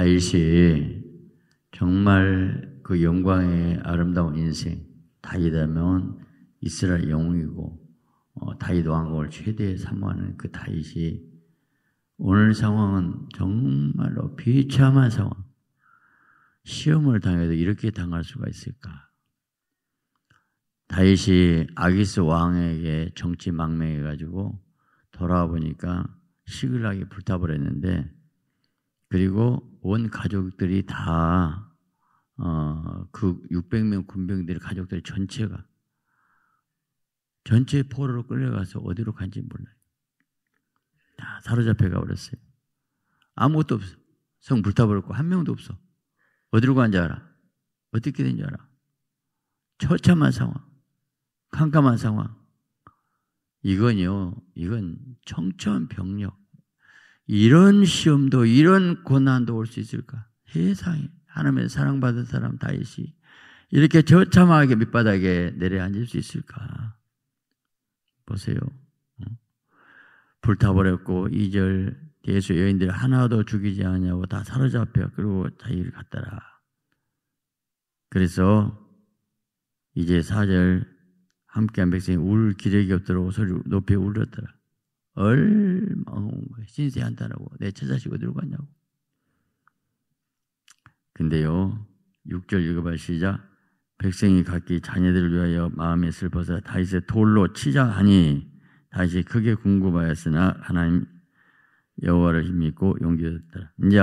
다윗이 정말 그 영광의 아름다운 인생 다윗하면 이스라엘 영웅이고 어, 다윗 왕국을 최대의 사모하는 그 다윗이 오늘 상황은 정말로 비참한 상황. 시험을 당해도 이렇게 당할 수가 있을까? 다윗이 아기스 왕에게 정치 망명해가지고 돌아와 보니까 시글락이 불타버렸는데 그리고 온 가족들이 다 어, 그 600명 군병들의 가족들 전체가 전체 포로로 끌려가서 어디로 간지 몰라요. 다 사로잡혀가 버렸어요. 아무것도 없어. 성 불타버렸고 한 명도 없어. 어디로 간지 알아? 어떻게 된지 알아? 처참한 상황, 캄캄한 상황. 이건요, 이건 청천벽력. 이런 시험도 이런 고난도 올 수 있을까? 세상에 하나님의 사랑받은 사람 다윗이 이렇게 저참하게 밑바닥에 내려앉을 수 있을까? 보세요. 불타버렸고 이절 예수 여인들 하나도 죽이지 않냐고 다 사로잡혀 그리고 자기를 갖더라. 그래서 이제 사절 함께한 백성이 울 기력이 없도록 소리 높이 울렸더라. 얼마온 신세한다라고. 내 처자식 어디로 갔냐고. 근데요. 6절 읽어봐 시작. 백성이 각기 자녀들을 위하여 마음에 슬퍼서 다윗의 돌로 치자 하니 다윗 크게 궁금하였으나 하나님 여호와를 힘입고 용기였다. 이제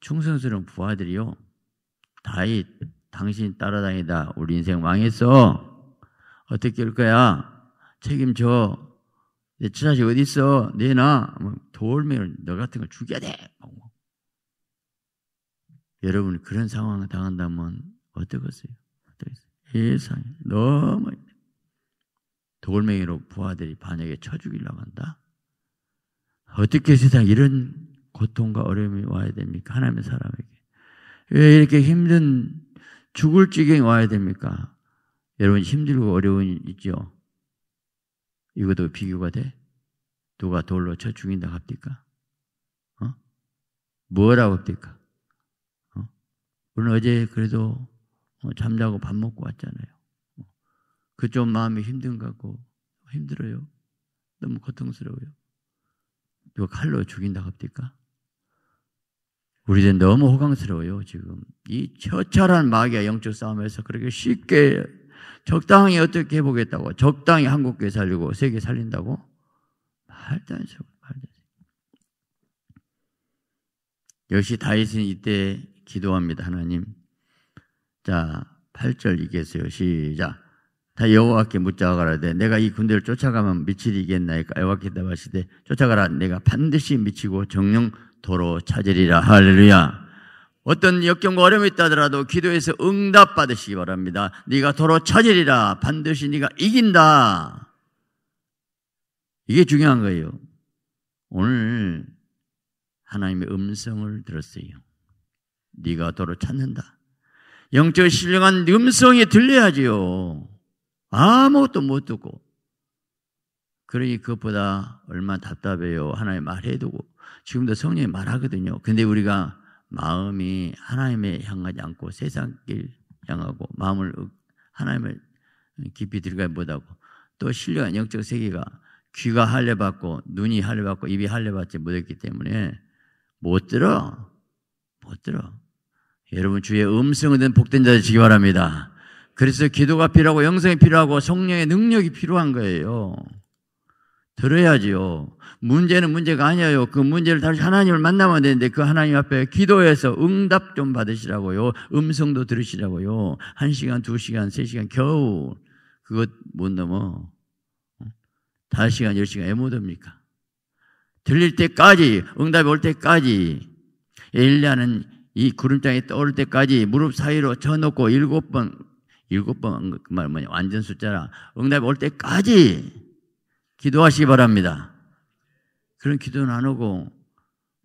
충성스러운 부하들이요. 다윗 당신 따라다니다. 우리 인생 망했어. 어떻게 할 거야? 책임져. 내 친아지 어디 있어? 내놔. 뭐 돌면 너 같은 걸 죽여야 돼. 뭐. 여러분 그런 상황 을 당한다면 어떠겠어요? 세상에 너무 돌멩이로 부하들이 반역에 쳐 죽이려고 한다. 어떻게 세상 이런 고통과 어려움이 와야 됩니까? 하나님의 사람에게 왜 이렇게 힘든 죽을 지경이 와야 됩니까? 여러분 힘들고 어려운 있죠. 이것도 비교가 돼? 누가 돌로 쳐 죽인다 합니까? 어? 뭐라고 합니까? 어? 우리 어제 그래도 어, 잠자고 밥 먹고 왔잖아요. 어, 그좀 마음이 힘든 가고 힘들어요. 너무 고통스러워요. 누가 칼로 죽인다 합니까? 우리들 너무 호강스러워요, 지금. 이 처철한 마귀와 영적 싸움에서 그렇게 쉽게 적당히 어떻게 해보겠다고 적당히 한국 교회 살리고 세계 살린다고 말도 안 되고 말도 안 역시 다윗은 이때 기도합니다 하나님 자 8절 읽겠어요 시작 다 여호와께 묻자 가라되 내가 이 군대를 쫓아가면 미치리겠나이까 여호와께 답하시되 쫓아가라 내가 반드시 미치고 정령 도로 찾으리라 할렐루야 어떤 역경과 어려움이 있다 하더라도 기도에서 응답 받으시기 바랍니다. 네가 도로 처지리라 반드시 네가 이긴다. 이게 중요한 거예요. 오늘 하나님의 음성을 들었어요. 네가 도로 찾는다. 영적 신령한 네 음성이 들려야지요. 아무것도 못 듣고. 그러니 그것보다 얼마나 답답해요. 하나님 말해두고. 지금도 성령이 말하거든요. 근데 우리가 마음이 하나님의 향하지 않고 세상길 향하고 마음을 하나님을 깊이 들어가야 못하고 또신령한 영적 세계가 귀가 할례받고 눈이 할례받고 입이 할례받지 못했기 때문에 못 들어 못 들어 여러분 주의 음성을 된 복된 자를 지기 바랍니다. 그래서 기도가 필요하고 영성이 필요하고 성령의 능력이 필요한 거예요. 들어야지요. 문제는 문제가 아니에요. 그 문제를 다시 하나님을 만나면 되는데 그 하나님 앞에 기도해서 응답 좀 받으시라고요. 음성도 들으시라고요. 한 시간, 두 시간, 세 시간 겨우 그것 못 넘어. 다 시간, 열 시간 애못 옵니까? 들릴 때까지 응답이 올 때까지 엘리야는 이 구름장이 떠오 때까지 무릎 사이로 쳐놓고 일곱 번 일곱 번 그 말 뭐냐 완전 숫자라 응답이 올 때까지 기도하시기 바랍니다. 그런 기도는 안 하고,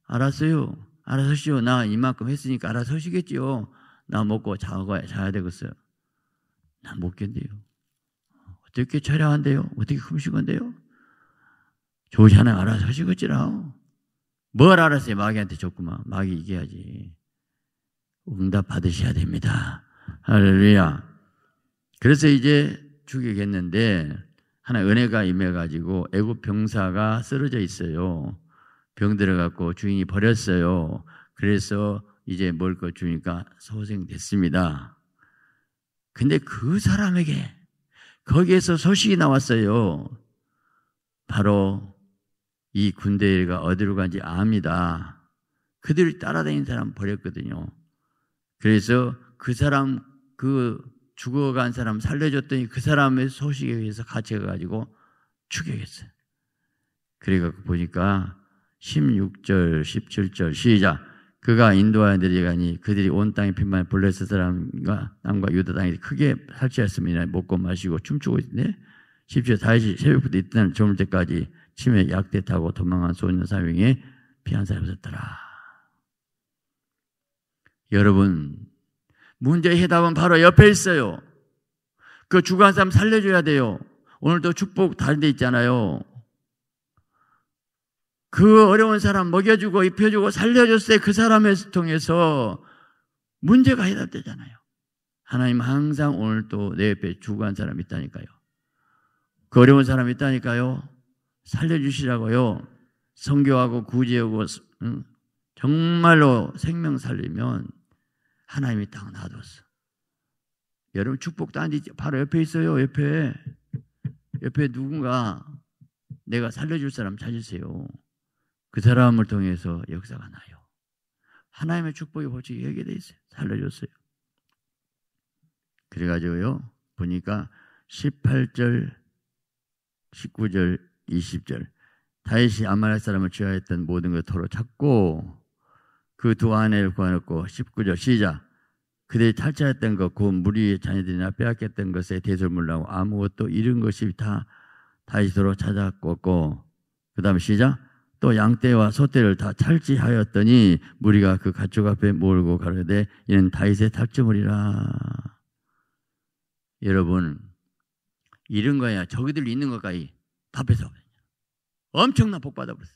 알았어요. 알아서시오. 나 이만큼 했으니까 알아서시겠지요. 나 먹고 자고 자야 되겠어요. 나 못 견뎌요. 어떻게 촬영한대요? 어떻게 금식한대요? 조자는 알아서 시겠지라뭘 알았어요? 마귀한테 줬구만. 마귀 이겨야지. 응답 받으셔야 됩니다. 할렐루야. 그래서 이제 죽이겠는데, 하나 은혜가 임해가지고 애굽 병사가 쓰러져 있어요. 병들어갖고 주인이 버렸어요. 그래서 이제 먹을 것 주니까 소생됐습니다. 근데 그 사람에게 거기에서 소식이 나왔어요. 바로 이 군대가 어디로 간지 압니다. 그들을 따라다니는 사람 버렸거든요. 그래서 그 사람 그 죽어간 사람 살려줬더니 그 사람의 소식에 의해서 갇혀가지고 죽여겠어요. 그래갖고 보니까 16절, 17절 시작. 그가 인도하여 내려가니 그들이 온 땅의 빈만 블레셋 사람과 땅과 유다 땅이 크게 살취했습니 먹고 마시고 춤추고 있네. 10절 다시 새벽부터 이튿날 저물 때까지 침에 약대 타고 도망한 소년 사용에 피한 사람이 었더라 여러분 문제의 해답은 바로 옆에 있어요. 그 죽은 사람 살려줘야 돼요. 오늘도 축복 다른 데 있잖아요. 그 어려운 사람 먹여주고 입혀주고 살려줬을 때 그 사람을 통해서 문제가 해답되잖아요. 하나님 항상 오늘도 내 옆에 죽은 사람 있다니까요. 그 어려운 사람 있다니까요. 살려주시라고요. 성교하고 구제하고 응? 정말로 생명 살리면 하나님이 딱 놔뒀어. 여러분 축복 단지 바로 옆에 있어요. 옆에 옆에 누군가 내가 살려줄 사람 찾으세요. 그 사람을 통해서 역사가 나요. 하나님의 축복이 벌칙 여기에 돼 있어요. 살려줬어요. 그래가지고요 보니까 18절, 19절, 20절 다윗이 아말렉 사람을 죄하였던 모든 것을 토로 찾고 그두 아내를 구하였고 19절 시작 그들이 탈취했던 것, 곧그 무리의 자녀들이나 빼앗겼던 것에 대해서 몰라고 아무것도 잃은 것이 다 다시 도로 찾아왔고 그 다음 시작 또 양떼와 소떼를 다 탈취하였더니 무리가 그 가축 앞에 몰고 가려되 이는 다윗의 탈취물이라 여러분 잃은 거야 저기들 있는 것까지 답해서 엄청난 복 받아버렸어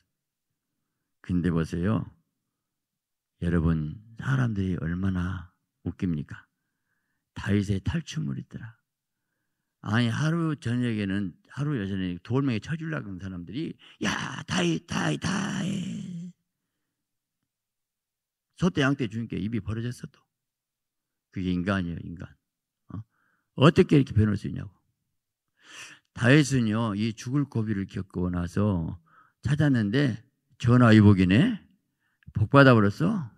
근데 보세요 여러분 사람들이 얼마나 웃깁니까? 다윗의 탈출물이더라. 아니 하루 저녁에는 하루 여전에 돌멩이 쳐주려고 하는 사람들이 야 다윗 다윗 다윗 소떼 양떼 주님께 입이 벌어졌어도 그게 인간이에요 인간 어? 어떻게 이렇게 변할 수 있냐고 다윗은요 이 죽을 고비를 겪고 나서 찾았는데 전화위복이네 복받아버렸어?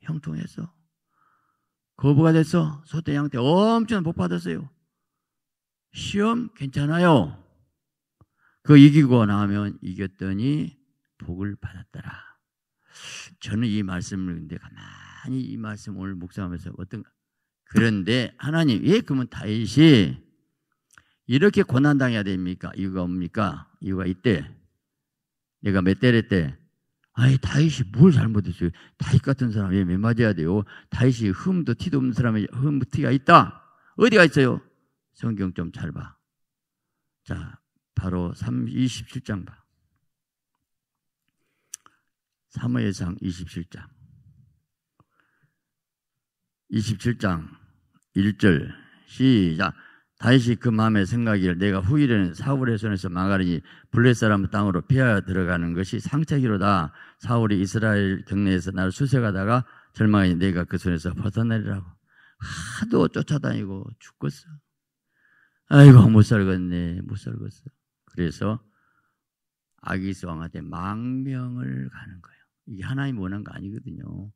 형통했어? 거부가 됐어? 소태, 양태 엄청 복받았어요. 시험 괜찮아요. 그 이기고 나면 이겼더니 복을 받았더라. 저는 이 말씀을 근데 가만히 이 말씀 을 묵상하면서 어떤 그런데 하나님 왜 예, 그러면 다윗이 이렇게 고난 당해야 됩니까? 이유가 뭡니까? 이유가 이때 내가 몇 대를 때 아이 다윗이 뭘 잘못했어요? 다윗 같은 사람이 왜 맞아야 돼요? 다윗이 흠도 티도 없는 사람이 흠 티가 있다. 어디가 있어요? 성경 좀 잘 봐. 자, 바로 3, 27장 봐. 사무엘상 27장. 27장 1절 시작. 다시그마음의 생각이를 내가 후일에는 사울의손에서 망하리니 블렛 사람 땅으로 피하여 들어가는 것이 상책이로다. 사울이 이스라엘 경내에서 나를 수색하다가 절망하니 내가 그 손에서 벗어내리라고. 하도 쫓아다니고 죽겠어. 아이고 못 살겠네 못 살겠어. 그래서 아기스 왕한테 망명을 가는 거예요. 이게 하나님 원한 거 아니거든요.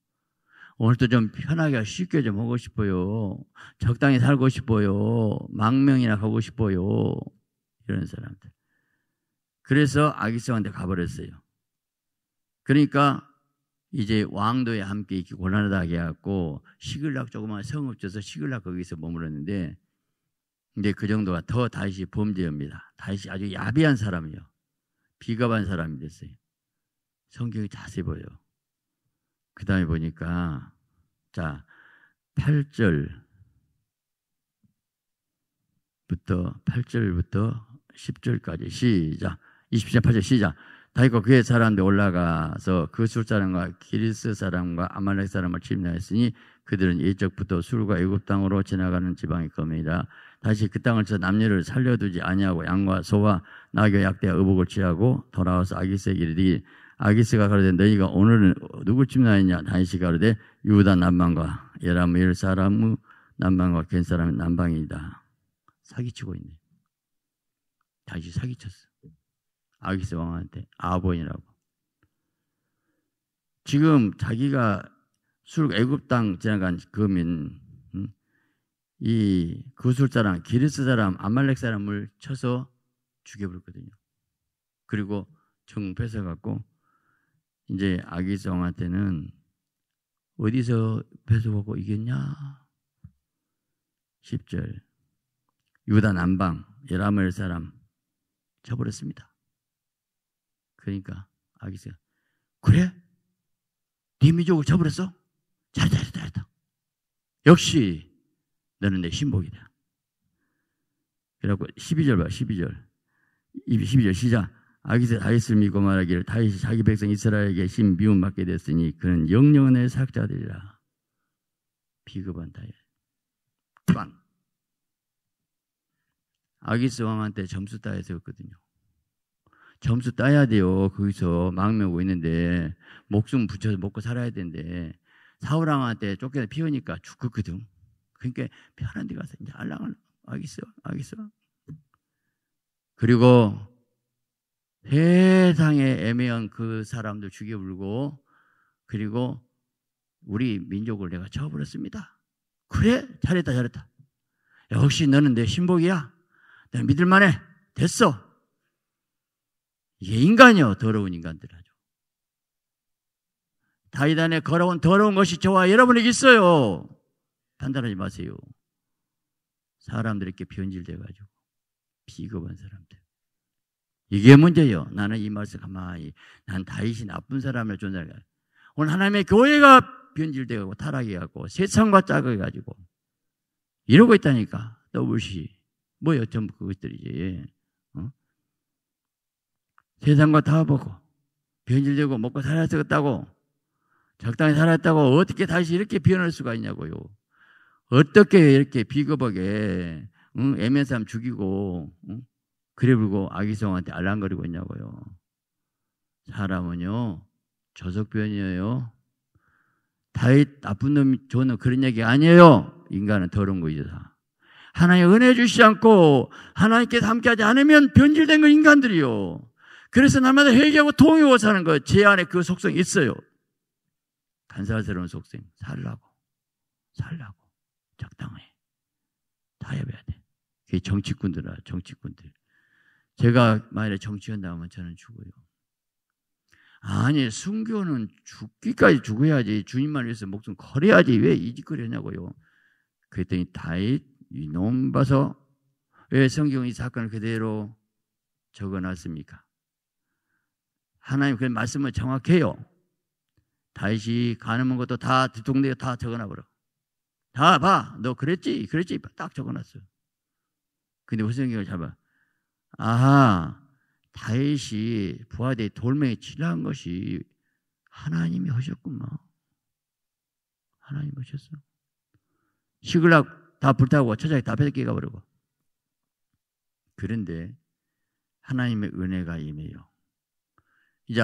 오늘도 좀 편하게 쉽게 좀 하고 싶어요. 적당히 살고 싶어요. 망명이나 가고 싶어요. 이런 사람들. 그래서 아기성한테 가버렸어요. 그러니까 이제 왕도에 함께 있기 고난하다 해갖고 시글락 조그만 성 없어서 시글락 거기서 머물렀는데 이제 그 정도가 더 다시 범죄입니다. 다시 아주 야비한 사람이요. 비겁한 사람이 됐어요. 성경이 자세히 보여요. 그 다음에 보니까, 자, 8절부터, 8절부터 10절까지 시작. 20장 8절 시작. 다윗과 그의 사람들 올라가서 그 술사람과 기리스 사람과 아말렉 사람을 침략했으니 그들은 예적부터 술과 애굽 땅으로 지나가는 지방의 검이라 다시 그 땅을서 남녀를 살려두지 아니하고 양과 소와 낙여 약대와 의복을 취하고 돌아와서 아기새끼들이 아기스가 가로되 너희가 오늘은 누구 집나이냐 다윗이 가로되 유다 남방과 예라무엘 사람의 남방과 겐 사람의 남방이다. 사기치고 있네. 다시 사기쳤어. 아기스 왕한테 아버이라고. 지금 자기가 술 애굽 땅 지나간 금인 이구술사랑 기리스 사람 아말렉 사람을 쳐서 죽여버렸거든요. 그리고 정 뺏어갖고 이제 아기성한테는 어디서 배수하고 이겼냐? 10절. 유다 남방, 예라멜 사람, 쳐버렸습니다. 그러니까 아기성, 그래? 네 민족을 쳐버렸어? 잘했다, 잘했다, 잘했다. 역시 너는 내 신복이다. 그래갖고 12절 봐, 12절. 12절 시작. 아기새 다윗을 믿고 말하기를 다윗이 자기 백성 이스라엘에게 신 미움 받게 됐으니 그는 영영의 사학자들이라 비급한 다윗 빵 아기스 왕한테 점수 따야 되었거든요 점수 따야 돼요 거기서 망명고 있는데 목숨 붙여서 먹고 살아야 되는데 사우랑한테쫓겨서 피우니까 죽었거든 그러니까 편한 데 가서 이제 알랑알랑 아기스 아기스 그리고 세상에 애매한 그 사람들 죽여 불고 그리고 우리 민족을 내가 쳐버렸습니다. 그래 잘했다 잘했다. 역시 너는 내 신복이야. 내가 믿을만해. 됐어. 이게 인간이요 더러운 인간들 아주. 다이단에 걸어온 더러운 것이 저와 여러분에게 있어요. 판단하지 마세요. 사람들에게 변질돼가지고 비겁한 사람들. 이게 문제예요. 나는 이 말씀 가만히 난 다윗이 나쁜 사람을 존재하는 오늘 하나님의 교회가 변질되고 타락해갖고 세상과 짝을가지고 이러고 있다니까. 더블시 뭐여 전부 그것들이지. 어? 세상과 타보고 변질되고 먹고 살아야 되다고 적당히 살았다고 어떻게 다시 이렇게 변할 수가 있냐고요. 어떻게 이렇게 비겁하게 응? 애매 사람 죽이고 응? 그래 불고 아기성한테 알랑거리고 있냐고요. 사람은요 저속변이에요. 다윗 나쁜 놈 좋은 놈 그런 얘기 아니에요. 인간은 더러운 거죠 다. 하나님 은혜 주시지 않고 하나님께서 함께하지 않으면 변질된 거 인간들이요. 그래서 날마다 회개하고 동의고 사는 거예요. 제 안에 그 속성이 있어요. 간사스러운 속성. 살라고. 살라고. 적당해. 타협해야 돼. 그게 정치꾼들아, 정치꾼들. 제가 만약에 정치한다면 저는 죽어요. 아니, 순교는 죽기까지 죽어야지. 주님만 위해서 목숨 걸어야지. 왜 이 짓거리 하냐고요. 그랬더니 다윗, 이놈 봐서 왜 성경이 사건을 그대로 적어 놨습니까? 하나님 그 말씀은 정확해요. 다윗 가늠한 것도 다 뒤통대에 다 적어놔 버려. 다 봐. 너 그랬지? 그랬지? 딱 적어놨어. 근데 후생경을 잡아. 아하, 다윗이 부하대 돌멩이 칠한 것이 하나님이 하셨구만. 하나님 하셨어. 시글락 다 불타고 처자기 다 뺏겨 가버리고. 그런데 하나님의 은혜가 임해요. 이제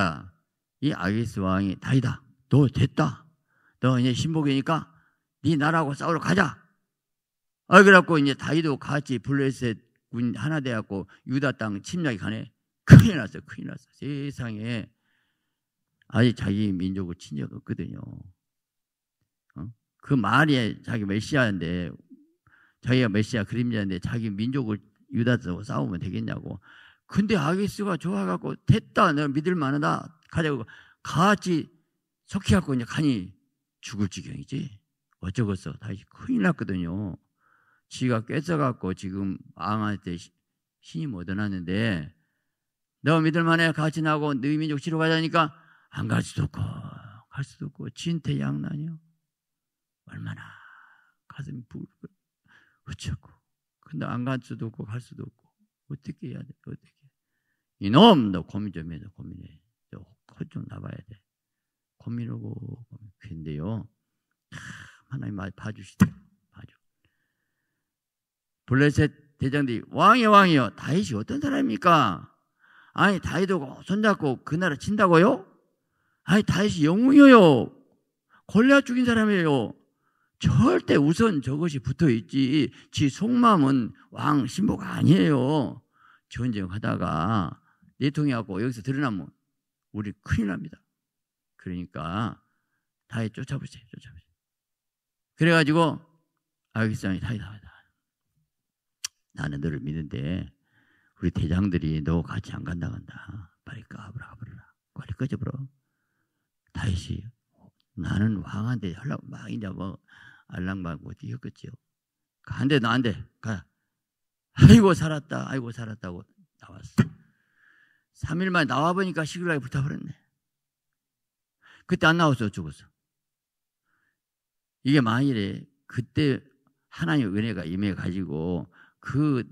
이 아기스 왕이 다이다. 너 됐다. 너 이제 신복이니까 네 나라하고 싸우러 가자. 아 그래갖고 이제 다이도 같이 블레셋 문 하나 돼갖고 유다 땅 침략이 가네. 큰일 났어, 큰일 났어. 세상에 아직 자기 민족을 친적 없거든요. 어? 그 말이 자기 메시아인데 자기가 메시아 그림자인데 자기 민족을 유다고 싸우면 되겠냐고. 근데 아기스가 좋아갖고 됐다, 내가 믿을 만하다. 가자고 같이 석회갖고 이제 간이 죽을 지경이지. 어쩌겠어. 다시 큰일 났거든요. 지가꿰져갖고 지금 망할 때 신이 못 얻었는데 너 믿을 만해 같이 나고 너희 민족 치러 가자니까 안 갈 수도 없고 갈 수도 없고 진퇴양난이요 얼마나 가슴이 부글부글 어쩌고 근데 안 갈 수도 없고 갈 수도 없고 어떻게 해야 돼 어떻게 이놈 너 고민 좀해너 고민해 너컷좀 나봐야 돼 고민하고 근데요 참 하나님 많이 봐주시더 블레셋 대장들이 왕이 왕이여 다윗이 어떤 사람입니까? 아니 다윗하고 손잡고 그 나라 친다고요? 아니 다윗이 영웅이요 골리앗 죽인 사람이에요. 절대 우선 저것이 붙어 있지. 지 속마음은 왕 신복 아니에요. 전쟁하다가 내통이하고 여기서 드러나면 우리 큰일 납니다. 그러니까 다윗 쫓아보세요. 쫓아보세요. 그래가지고 아기상이 다윗 나와요. 나는 너를 믿는데 우리 대장들이 너 같이 안 간다 간다. 빨리 까불라 까불라. 빨리 꺼져버려. 다윗 나는 왕한테 하려막 이제 뭐 알랑망고 뛰었겠지요. 간대 나한테 가. 아이고 살았다. 아이고 살았다고 나왔어. 3일 만에 나와 보니까 시글하게 붙어버렸네. 그때 안 나왔어 죽었어. 이게 만일에 그때 하나님의 은혜가 임해 가지고 그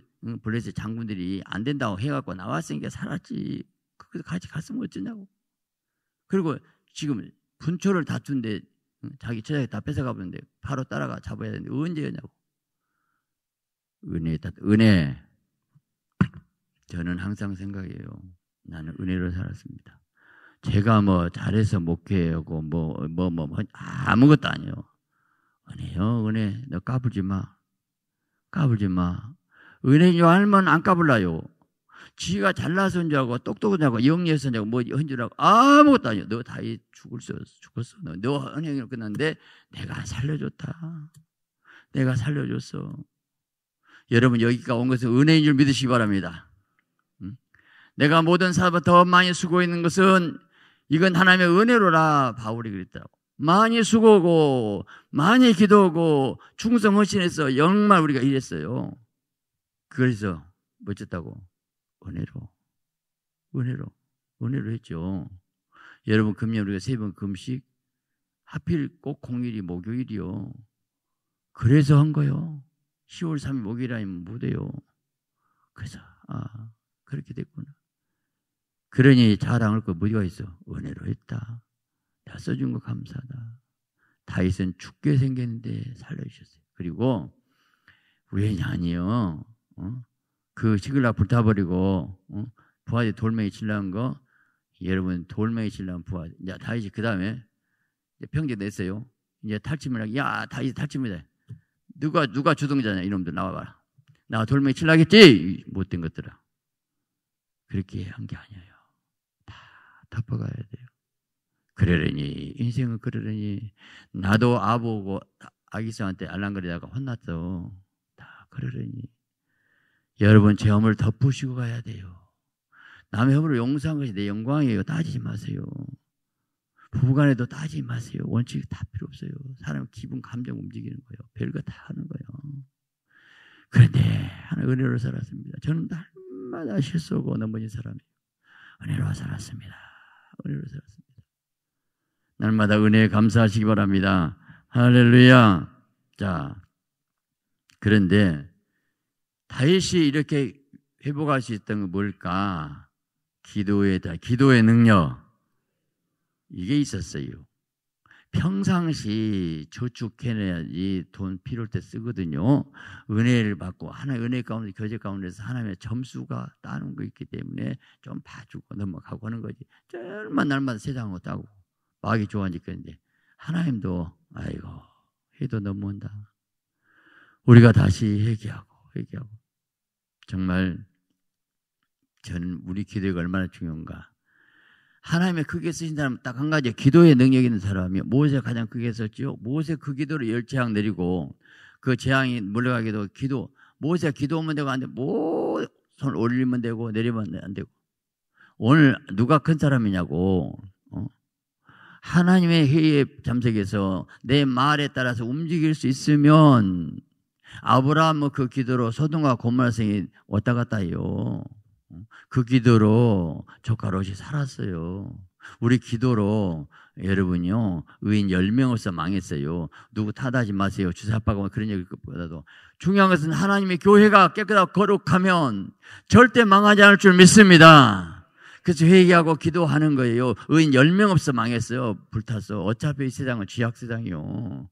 블레셋 장군들이 안 된다고 해갖고 나왔으니까 살았지. 그래서 같이 갔으면 어쩌냐고. 그리고 지금 분초를 다툰데 자기 처자에 다 뺏어가 보는데 바로 따라가 잡아야 되는데 언제였냐고. 은혜, 은혜. 저는 항상 생각해요. 나는 은혜로 살았습니다. 제가 뭐 잘해서 목회하고 뭐, 뭐, 뭐, 뭐 아무것도 아니에요. 은혜요, 은혜. 너 까불지 마. 까불지 마. 은행 요 할머니 안 까불라요. 지가 잘나선 자고 똑똑한 자고 영리해서 자고 뭐 헌주라고 아무것도 아니야. 너다 죽을 수 죽었어. 너, 너 헌행을 끝났는데 내가 살려줬다. 내가 살려줬어. 여러분 여기가 온 것은 은혜인 줄 믿으시기 바랍니다. 내가 모든 사람더 많이 수고 있는 것은 이건 하나님의 은혜로라 바울이 그랬다고. 많이 수고고 많이 기도고 충성 헌신해서 정말 우리가 이랬어요. 그래서 멋졌다고 은혜로 은혜로 은혜로 했죠. 여러분 금년 우리가 세 번 금식 하필 꼭 공일이 목요일이요. 그래서 한 거요. 10월 3일 목요일 아니면 못 해요. 그래서 아 그렇게 됐구나. 그러니 자랑할 거 뭐가 있어? 은혜로 했다. 다 써준 거 감사하다. 다윗은 죽게 생겼는데 살려주셨어요. 그리고 우연이 아니요. 어? 그 시글라 불타버리고 어? 부하제 돌멩이 칠라는 거 여러분 돌멩이 칠라는 부하 이제 다이이그 다음에 평제 냈어요. 이제 탈침을 야 다윗이 탈침이다. 누가 누가 주동자냐 이놈들 나와봐라. 나 돌멩이 칠라겠지 못된 것들아. 그렇게 한 게 아니에요. 다 덮어가야 돼요. 그러려니 인생은 그러려니 나도 아보고 아기스한테 알랑거리다가 혼났어. 다 그러려니 여러분 체험을 덮으시고 가야 돼요. 남의 허물을 용서한 것이 내 영광이에요. 따지지 마세요. 부부간에도 따지지 마세요. 원칙이 다 필요 없어요. 사람 기분, 감정 움직이는 거예요. 별거 다 하는 거예요. 그런데 하나 은혜로 살았습니다. 저는 날마다 실수하고 넘어진 사람이에요. 은혜로 살았습니다. 은혜로 살았습니다. 날마다 은혜에 감사하시기 바랍니다. 할렐루야. 자, 그런데 다윗이 이렇게 회복할 수 있던 건 뭘까? 기도의 다 기도의 능력 이게 있었어요. 평상시 저축해내야지 돈 필요할 때 쓰거든요. 은혜를 받고 하나 은혜 가운데 교제 가운데서 하나님의 점수가 따는 거 있기 때문에 좀 봐주고 넘어가고 하는 거지. 절만 날마 세상하고 고 마귀 좋아하니까 이제 하나님도 아이고 해도 넘어온다. 우리가 다시 회개하고 회개하고 정말 저는 우리 기도가 얼마나 중요한가. 하나님의 크게 쓰신 사람 딱한 가지 기도의 능력 있는 사람이 모세 가장 크게 썼지 모세 그 기도로 열 재앙 내리고 그 재앙이 물러가기도 기도 모세 기도하면 되고 안 돼. 뭐손 올리면 되고 내리면 안 되고 오늘 누가 큰 사람이냐고 어? 하나님의 회의에 잠적해서 내 말에 따라서 움직일 수 있으면 아브라함은 뭐 그 기도로 소동과 고모말생이 왔다 갔다요. 그 기도로 조카롯이 살았어요. 우리 기도로 여러분요 의인 1 0명 없어 망했어요. 누구 탓하지 마세요. 주사빠가 그런 얘기보다도 중요한 것은 하나님의 교회가 깨끗하고 거룩하면 절대 망하지 않을 줄 믿습니다. 그래서 회개하고 기도하는 거예요. 의인 10명 없어 망했어요. 불타서 어차피 이 세상은 쥐약 세상이요.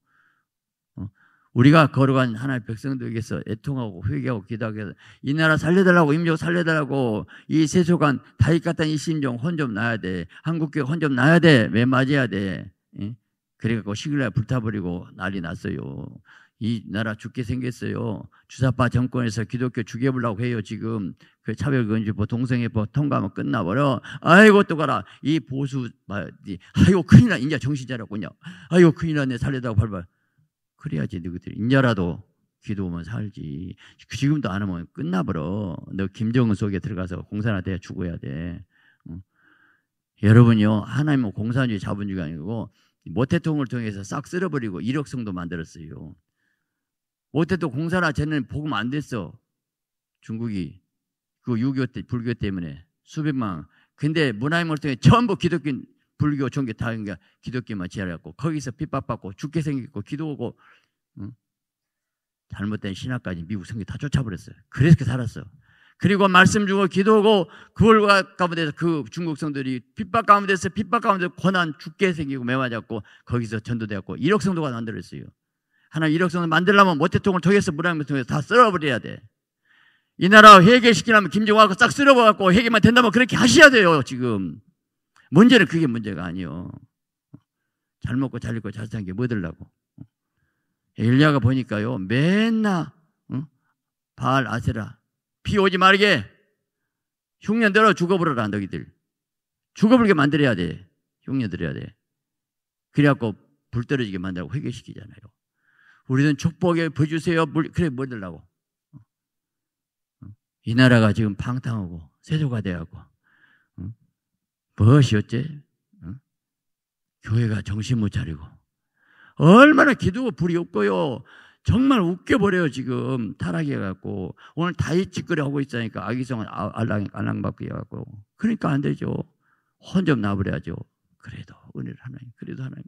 우리가 걸어간 하나의 백성들에게서 애통하고 회개하고 기도하게 이 나라 살려달라고 임종 살려달라고 이세속한 다윗 같은 이 심종 혼 좀 나야 돼한국교혼좀 나야 돼 왜 맞아야 돼 예? 그래갖고 시길날 불타버리고 난리 났어요 이 나라 죽게 생겼어요 주사파 정권에서 기독교 죽여보려고 해요 지금 그 차별금지법 동성애법 통과하면 끝나버려 아이고 또 가라 이 보수 아이고 큰일 나 인자 정신 차렸군요 아이고 큰일 났네 살려달라고 발발 그래야지 너희들 인자라도 기도하면 살지. 지금도 안 하면 끝나버려. 너 김정은 속에 들어가서 공산화 돼야 죽어야 돼. 여러분요, 하나님은 공산주의 자본주의가 아니고 모태통을 통해서 싹 쓸어버리고 이력성도 만들었어요. 모태통 공산화 쟤는 복음 안 됐어. 중국이. 그 유교 5 때, 불교 때문에 수백만. 근데 문화의 몰통에 전부 기독교 불교 종교 다그러 기독교만 제외하고 거기서 핍박받고 죽게 생겼고 기도하고 응? 잘못된 신학까지 미국 성교 다 쫓아버렸어요. 그래서 살았어. 그리고 말씀 주고 기도하고 그걸 가운데서 그 중국 성들이 핍박 가운데서 핍박 가운데 서 권한 죽게 생기고 매맞았고 거기서 전도되었고 일억성도가 만들었어요. 하나 일억성도 만들려면 모태통을 통해서 무량을 통해서 다 쓸어버려야 돼. 이 나라 회개시키려면 김정하고 싹 쓸어버려갖고 회개만 된다면 그렇게 하셔야 돼요 지금. 문제는 그게 문제가 아니요. 잘 먹고 잘 입고 잘 사는 게뭐들려고 엘리야가 보니까요. 맨날 응? 바알 아세라 피 오지 말게 흉년대로 죽어버려라 너희들. 죽어버리게 만들어야 돼. 흉년들어야 돼. 그래갖고 불 떨어지게 만들고 회개시키잖아요. 우리는 축복에 부주세요. 그래 뭐들려고이 나라가 지금 방탕하고 세조가 돼갖고 무엇이 어째? 응? 교회가 정신 못 차리고. 얼마나 기도가 불이 없고요. 정말 웃겨버려요, 지금. 타락해갖고. 오늘 다이찌거리 하고 있으니까 아기성은 아, 알랑, 알랑받고 해갖고. 그러니까 안 되죠. 혼좀 나버려야죠. 그래도, 은혜를 하나님, 그래도 하나님.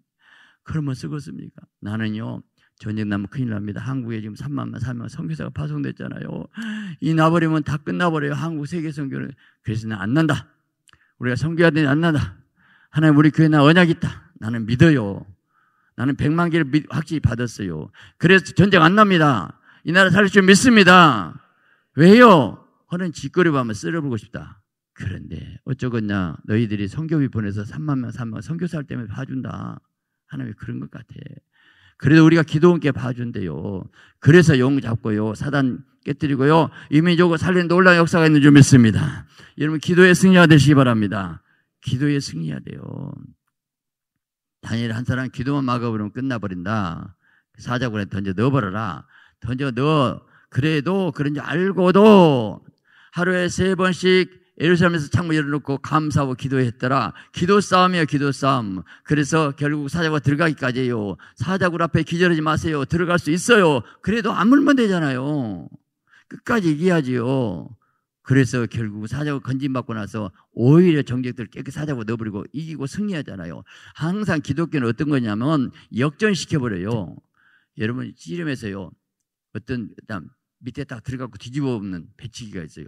그러면 쓰겠습니까? 뭐 나는요, 전쟁 나면 큰일 납니다. 한국에 지금 3만만, 3만 선교사가 파송됐잖아요. 이 나버리면 다 끝나버려요. 한국 세계 선교는. 그래서 는안 난다. 우리가 성교해야 되니 안 나다. 하나님 우리 교회 나 언약 있다. 나는 믿어요. 나는 백만 개를 확실히 받았어요. 그래서 전쟁 안 납니다. 이 나라 살릴 줄 믿습니다. 왜요? 허는 짓거리로 하면 쓸어보고 싶다. 그런데 어쩌겠냐. 너희들이 성교비 보내서 3만 명, 3만 명, 성교사할 때문에 봐준다. 하나님이 그런 것 같아. 그래도 우리가 기도함께 봐준대요. 그래서 용 잡고요. 사단 깨뜨리고요. 이민족을 살리는 놀라운 역사가 있는 줄 믿습니다. 여러분, 기도의 승리가 되시기 바랍니다. 기도의승리가야 돼요. 다니엘 한 사람 기도만 막아버리면 끝나버린다. 그 사자굴에 던져 넣어버려라. 던져 넣어. 그래도 그런지 알고도 하루에 세 번씩 예루살렘에서 창문 열어놓고 감사하고 기도했더라. 기도 싸움이에요, 기도 싸움. 그래서 결국 사자가 들어가기까지요 사자굴 앞에 기절하지 마세요. 들어갈 수 있어요. 그래도 안 물면 되잖아요. 끝까지 얘기하지요. 그래서 결국 사자고 건진받고 나서 오히려 정적들 깨끗이 사자고 넣어버리고 이기고 승리하잖아요. 항상 기독교는 어떤 거냐면 역전시켜버려요. 여러분, 씨름에서요. 어떤, 일단 밑에 딱 들어가고 뒤집어 엎는 배치기가 있어요.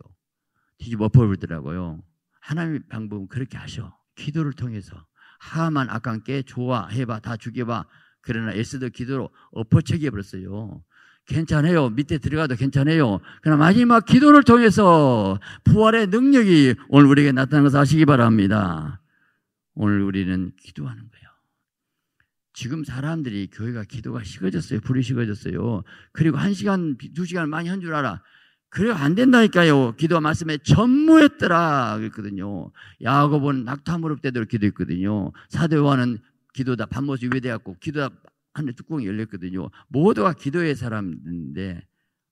뒤집어 버리더라고요. 뭐 하나님의 방법은 그렇게 하셔. 기도를 통해서 하만 악한 게 좋아 해봐 다 죽여봐. 그러나 에스더 기도로 엎어치해 버렸어요. 괜찮아요. 밑에 들어가도 괜찮아요. 그러나 마지막 기도를 통해서 부활의 능력이 오늘 우리에게 나타난 것을 아시기 바랍니다. 오늘 우리는 기도하는 거예요. 지금 사람들이 교회가 기도가 식어졌어요. 불이 식어졌어요. 그리고 한 시간, 두 시간 많이 한 줄 알아. 그래 안 된다니까요. 기도 말씀에 전무했더라 그랬거든요. 야곱은 낙타 무릎 대도록 기도했거든요. 사도요한은 기도다 밤모습 위대갖고 기도다 하늘 뚜껑이 열렸거든요. 모두가 기도의 사람인데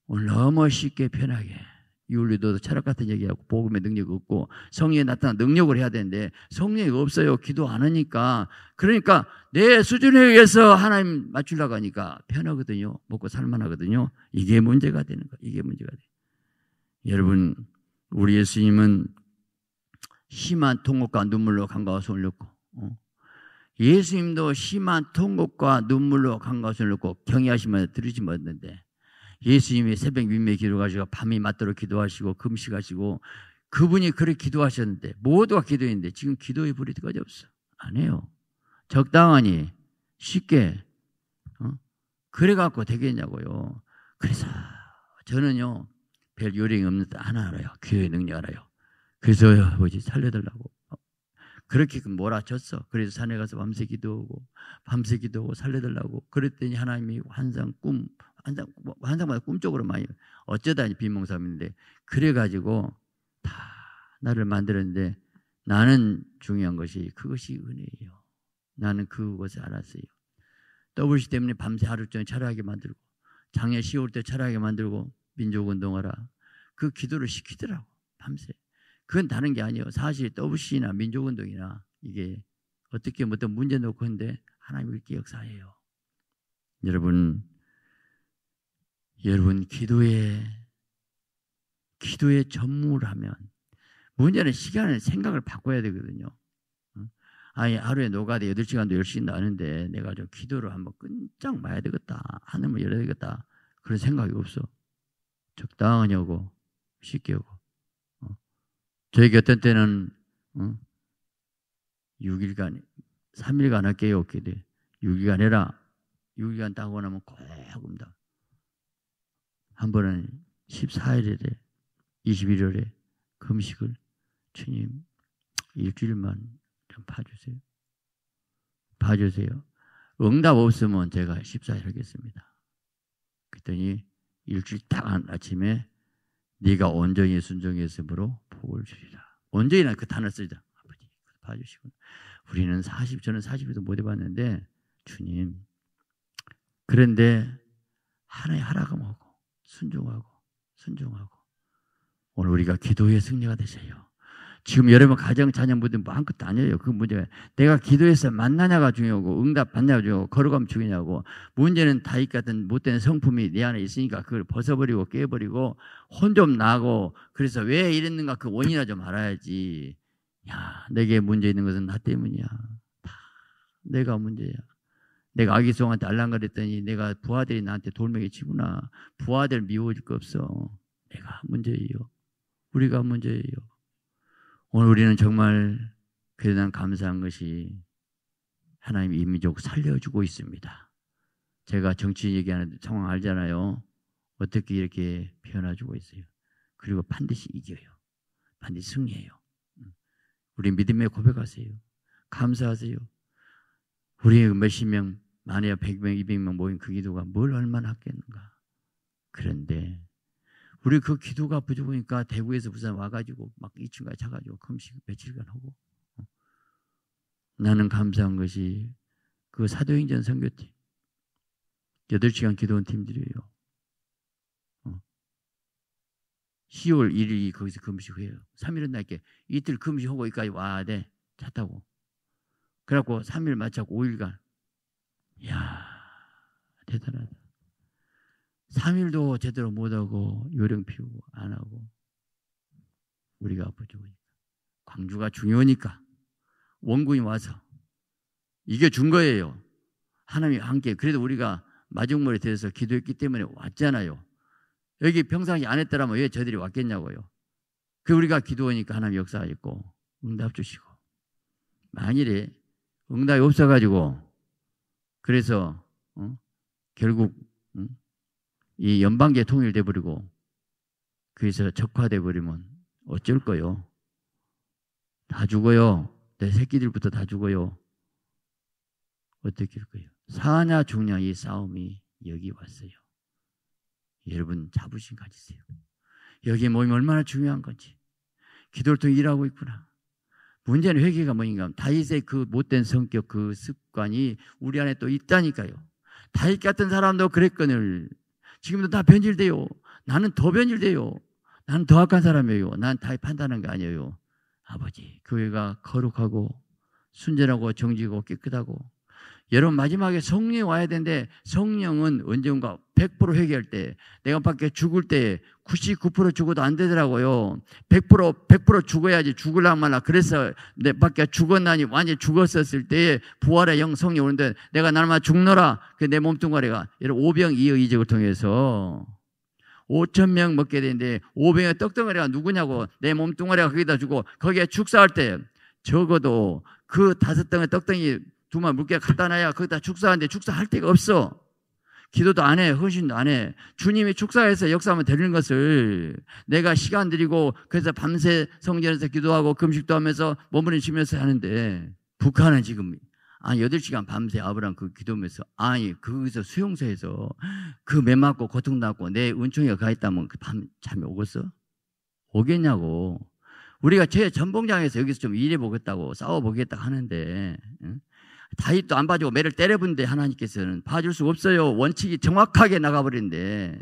오늘 너무 쉽게 편하게 윤리도도 철학 같은 얘기하고 복음의 능력 없고 성령이 나타나 능력을 해야 되는데 성령이 없어요. 기도 안 하니까 그러니까 내 수준에 의해서 하나님 맞추려고 하니까 편하거든요. 먹고 살만하거든요. 이게 문제가 되는 거예요. 이게 문제가 돼요. 여러분, 우리 예수님은 심한 통곡과 눈물로 강가와서 울렸고, 어? 예수님도 심한 통곡과 눈물로 강가와서 울렸고, 경외하시면 들으지 못했는데, 예수님이 새벽 윗매 기도하시고, 밤이 맞도록 기도하시고, 금식하시고, 그분이 그렇게 기도하셨는데, 모두가 기도했는데, 지금 기도의 불이 까지 없어. 안 해요. 적당하니, 쉽게, 어? 그래갖고 되겠냐고요. 그래서 저는요, 별 요령이 없는데 하나 알아요. 귀의 능력 알아요. 그래서 아버지 살려달라고 어. 그렇게 그 몰아쳤어. 그래서 산에 가서 밤새 기도하고 밤새 기도하고 살려달라고 그랬더니 하나님이 환상 꿈 환상 뭐, 환상마다 꿈쪽으로 많이 어쩌다 니빈몽사인데 그래 가지고 다 나를 만들었는데 나는 중요한 것이 그것이 은혜예요. 나는 그것을 알았어요. 더블시 때문에 밤새 하루 종일 차라하게 만들고 장애 씌울 때 차라하게 만들고 민족운동하라. 그 기도를 시키더라고. 밤새. 그건 다른 게 아니에요. 사실 WC나 민족운동이나 이게 어떻게 어떤 문제 놓고 는데 하나님 이렇게 역사해요. 여러분, 여러분 기도에 기도에 전무를 하면 문제는 시간을 생각을 바꿔야 되거든요. 아니 하루에 노가다 8시간도 10시간도 는데 내가 좀 기도를 한번 끈짝 마야 되겠다. 하늘을 열어야 되겠다. 그런 생각이 없어. 적당하냐고 쉽게 하고 어. 저희게 어떤 때는 어? 6일간 3일간 할게요 어떻게 돼 6일간 해라 6일간 따고 나면 꼭옵니다한 번은 14일에 21일에 금식을 주님 일주일만 좀 봐주세요 봐주세요 응답 없으면 제가 14일 하겠습니다 그랬더니 일주일 딱 아침에 네가 온전히 순종했으므로 복을 주리라. 온전히나 그 단어 쓰자. 아버지 봐주시고 우리는 40 저는 40에도 못 해봤는데 주님 그런데 하나의 하라고 하고 순종하고 순종하고 오늘 우리가 기도의 승리가 되세요. 지금 여러분 가정 자녀 문제 뭐한것도 아니에요. 그 문제가 내가 기도해서 만나냐가 중요하고 응답 받냐가 중요하고 걸어가면 중요하고 문제는 다윗 같은 못된 성품이 내 안에 있으니까 그걸 벗어버리고 깨버리고 혼 좀 나고 그래서 왜 이랬는가 그원인을좀 알아야지. 야 내게 문제 있는 것은 나 때문이야. 다 내가 문제야. 내가 아기송한테 알랑거렸더니 내가 부하들이 나한테 돌멩이 치구나. 부하들 미워질 거 없어. 내가 문제예요. 우리가 문제예요. 오늘 우리는 정말 대한 감사한 것이 하나님 이민족 살려주고 있습니다. 제가 정치 인 얘기하는 데 상황 알잖아요. 어떻게 이렇게 변화주고 있어요. 그리고 반드시 이겨요. 반드시 승리해요. 우리 믿음에 고백하세요. 감사하세요. 우리의 몇십 명, 만에 백명, 이백 명 모인 그 기도가 뭘 얼마나 하겠는가. 그런데 우리 그 기도가 부족하니까 대구에서 부산 와가지고 막 2층까지 차가지고 금식 며칠간 하고 어. 나는 감사한 것이 그 사도행전 선교팀 8시간 기도원 팀들이에요. 10월 어. 1일이 거기서 금식해요. 3일은 날게 이틀 금식하고 여기까지 와야 돼. 네. 차 타고. 그래갖고 3일 마치고 5일간. 이야, 대단하다. 3일도 제대로 못하고 요령 피우고 안 하고 우리가 부족하니까 그러니까. 광주가 중요하니까 원군이 와서 이게 준 거예요. 하나님이 함께 그래도 우리가 마중물에 대해서 기도했기 때문에 왔잖아요. 여기 평상시 안 했더라면 왜 저들이 왔겠냐고요. 그 우리가 기도하니까 하나님 역사있고 응답 주시고 만일에 응답이 없어가지고 그래서 어? 결국 응? 이 연방계 통일돼 버리고 그래서 적화돼 버리면 어쩔 거요? 다 죽어요. 내 새끼들부터 다 죽어요. 어떻게 할 거예요? 사냐 죽냐 이 싸움이 여기 왔어요. 여러분 자부심 가지세요. 여기 모임 얼마나 중요한 건지. 기도를 통해 일하고 있구나. 문제는 회개가 뭐인가 다윗의 그 못된 성격 그 습관이 우리 안에 또 있다니까요. 다윗 같은 사람도 그랬거늘 지금도 다 변질돼요. 나는 더 변질돼요. 나는 더 악한 사람이에요. 난 타협한다는 게 아니에요. 아버지, 교회가 거룩하고 순전하고 정직하고 깨끗하고 여러분 마지막에 성령이 와야 되는데 성령은 언제인가 100% 회개할 때, 내가 밖에 죽을 때 99% 죽어도 안 되더라고요. 100% 100% 죽어야지 죽을라 말라. 그래서 내 밖에 죽었나니 완전히 죽었었을 때에 부활의 영성이 오는데 내가 날마 죽노라. 그 내 몸뚱아리가 이런 오병이어 이적을 통해서 5천 명 먹게 되는데 오병의 떡덩어리가 누구냐고 내 몸뚱아리가 거기다 주고 거기에 축사할 때 적어도 그 다섯 덩어리 떡덩이 두말 물게 갖다 놔야 거기다 축사하는데 축사할 데가 없어. 기도도 안 해, 헌신도 안 해. 주님이 축사해서 역사하면 되는 것을 내가 시간 드리고 그래서 밤새 성전에서 기도하고 금식도 하면서 몸무림치면서 하는데 북한은 지금 한 8시간 밤새 아브라함 그 기도하면서 아니 거기서 수용소에서 그매 맞고 고통 나고 내 은총이가 가 있다면 그 밤 잠이 오겠어? 오겠냐고. 우리가 제 전봉장에서 여기서 좀 일해 보겠다고 싸워 보겠다 하는데 응? 다윗도 안 봐주고 매를 때려본데 하나님께서는 봐줄 수 없어요. 원칙이 정확하게 나가버린데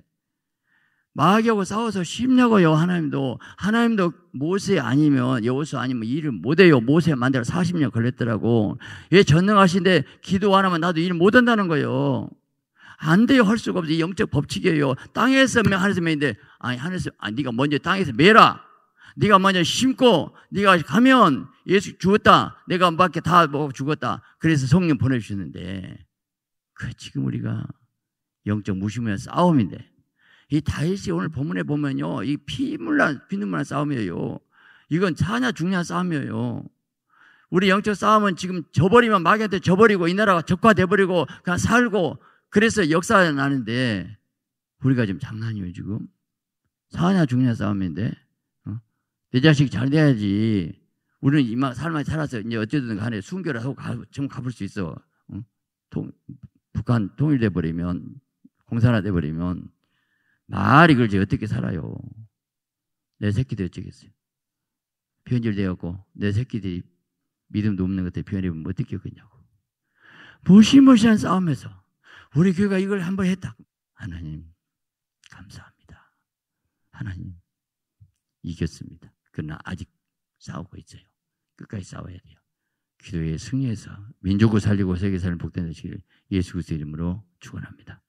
마귀하고 싸워서 쉽냐고요 하나님도 하나님도 모세 아니면 여호수 아니면 일을 못해요 모세 만들어 40년 걸렸더라고 예 전능하신데 기도 안 하면 나도 일 못한다는 거예요 안 돼요 할 수가 없어 영적 법칙이에요 땅에서 명 하늘에서 명인데 아니 하늘에서 니 아, 네가 먼저 땅에서 매라 네가 만약 심고 네가 가면 예수 죽었다. 내가 밖에 다보 죽었다. 그래서 성령 보내주셨는데 그 지금 우리가 영적 무심한 싸움인데 이 다윗이 오늘 본문에 보면요 이 피물난 피눈물난 싸움이에요. 이건 사냐 죽냐 싸움이에요. 우리 영적 싸움은 지금 저버리면 마귀한테 저버리고이 나라가 적화돼 버리고 그냥 살고 그래서 역사 가 나는데 우리가 지금 장난이에요 지금 사냐 죽냐 싸움인데 내 자식 잘 돼야지. 우리는 이만 삶을 살아서 이제 어쨌든 간에 순결 하고 가, 지금 갚을 수 있어. 응? 동, 북한 통일돼 버리면 공산화돼 버리면 말이 그지 어떻게 살아요? 내 새끼들 어쩌겠어요? 변질되었고 내 새끼들이 믿음도 없는 것에 변해보면 어떻게 그냐고 무시무시한 싸움에서 우리 교회가 이걸 한 번 했다. 하나님 감사합니다. 하나님 이겼습니다. 그러나 아직 싸우고 있어요. 끝까지 싸워야 돼요. 기도의 승리에서 민족을 살리고 세계 사는 복된 되시기 예수 그리스도 이름으로 축원합니다.